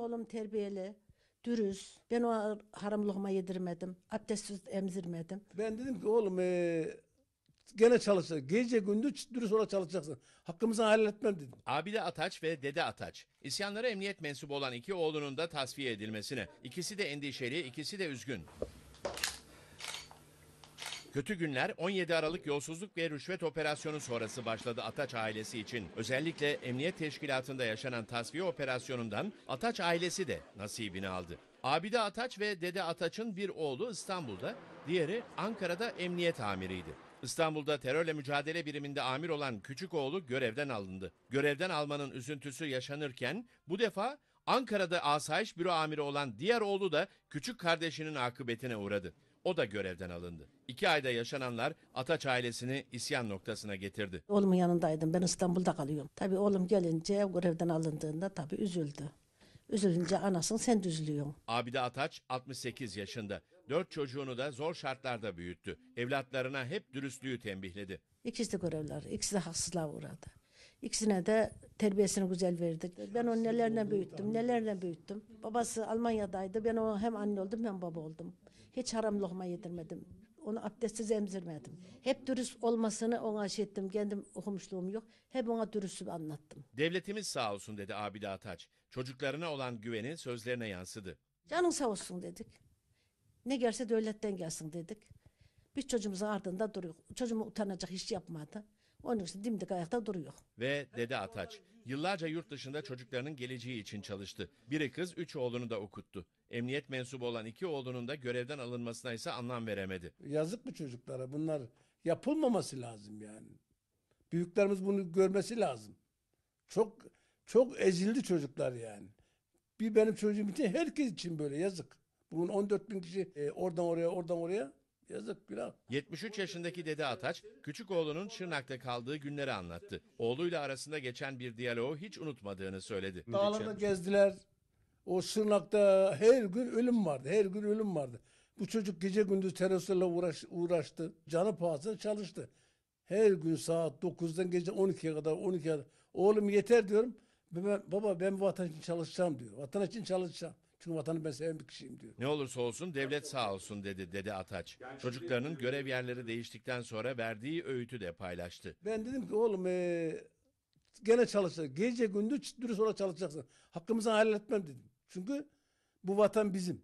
Oğlum terbiyeli, dürüst. Ben o haram yedirmedim. Abdestsiz emzirmedim. Ben dedim ki oğlum e, gene çalışacaksın. Gece gündüz dürüst olarak çalışacaksın. Hakkımızı hayal dedim. Abi de Ataç ve dede Ataç. İsyanlara emniyet mensubu olan iki oğlunun da tasfiye edilmesine. İkisi de endişeli, ikisi de üzgün. Kötü günler 17 Aralık yolsuzluk ve rüşvet operasyonu sonrası başladı Ataç ailesi için. Özellikle Emniyet Teşkilatı'nda yaşanan tasfiye operasyonundan Ataç ailesi de nasibini aldı. Abide Ataç ve dede Ataç'ın bir oğlu İstanbul'da, diğeri Ankara'da emniyet amiriydi. İstanbul'da terörle mücadele biriminde amir olan küçük oğlu görevden alındı. Görevden almanın üzüntüsü yaşanırken bu defa Ankara'da asayiş büro amiri olan diğer oğlu da küçük kardeşinin akıbetine uğradı. O da görevden alındı. İki ayda yaşananlar Ataç ailesini isyan noktasına getirdi. Oğlumun yanındaydım. Ben İstanbul'da kalıyorum. Tabii oğlum gelince görevden alındığında tabii üzüldü. Üzülünce anasın sen düzlüyorsun. Abide Ataç 68 yaşında. Dört çocuğunu da zor şartlarda büyüttü. Evlatlarına hep dürüstlüğü tembihledi. İkisi de görevler, İkisi de haksızlığa uğradı. İkisine de terbiyesini güzel verdik. Ben onu nelerle büyüttüm, nelerle büyüttüm. Babası Almanya'daydı. Ben o hem anne oldum hem baba oldum. Hiç haram lokma yedirmedim. Onu abdestsiz emzirmedim. Hep dürüst olmasını ona şey ettim. Kendim okumuşluğum yok. Hep ona dürüstü anlattım. Devletimiz sağ olsun dedi Abide Ataç. Çocuklarına olan güveni sözlerine yansıdı. Canın sağ olsun dedik. Ne gelse devletten gelsin dedik. Biz çocuğumuzun ardında duruyor. Çocuğumu utanacak hiç yapmadı. Onun için dimdik ayakta duruyor. Ve dede Ataç. Yıllarca yurt dışında çocuklarının geleceği için çalıştı. Biri kız, üç oğlunu da okuttu. Emniyet mensubu olan iki oğlunun da görevden alınmasına ise anlam veremedi. Yazık bu çocuklara. Bunlar yapılmaması lazım yani. Büyüklerimiz bunu görmesi lazım. Çok çok ezildi çocuklar yani. Bir benim çocuğum için herkes için böyle yazık. Bunun 14 bin kişi e, oradan oraya oradan oraya Yazık günah. 73 yaşındaki dede Ataç, küçük oğlunun Çırnak'ta kaldığı günleri anlattı. Oğluyla arasında geçen bir diyaloğu hiç unutmadığını söyledi. Dağlarda gezdiler. O Çırnak'ta her gün ölüm vardı. Her gün ölüm vardı. Bu çocuk gece gündüz teröristlerle uğraş, uğraştı. Canı pahasına çalıştı. Her gün saat 9'dan gece 12'ye kadar 12'ye kadar. Oğlum yeter diyorum. Ben, baba ben bu vatan için çalışacağım diyor. Vatan için çalışacağım. Çünkü vatanı ben seven bir kişiyim diyor. Ne olursa olsun devlet sağ olsun dedi dede Ataç. Çocuklarının görev yerleri değiştikten sonra verdiği öğütü de paylaştı. Ben dedim ki oğlum ee, gene çalışacaksın. Gece gündüz dürüst olarak çalışacaksın. Hakkımızı halletmem dedim. Çünkü bu vatan bizim.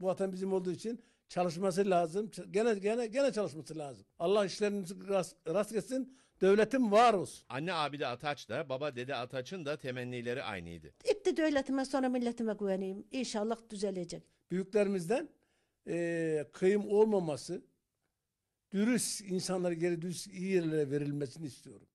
Bu vatan bizim olduğu için çalışması lazım. Gene gene gene çalışması lazım. Allah işlerinizi rast, rast etsin. Devletim var olsun. Anne abide Ataç da baba dede Ataç'ın da temennileri aynıydı. İlk devletime sonra milletime güveneyim. İnşallah düzelecek. Büyüklerimizden e, kıyım olmaması, dürüst insanlar geri dürüst iyi yerlere verilmesini istiyorum.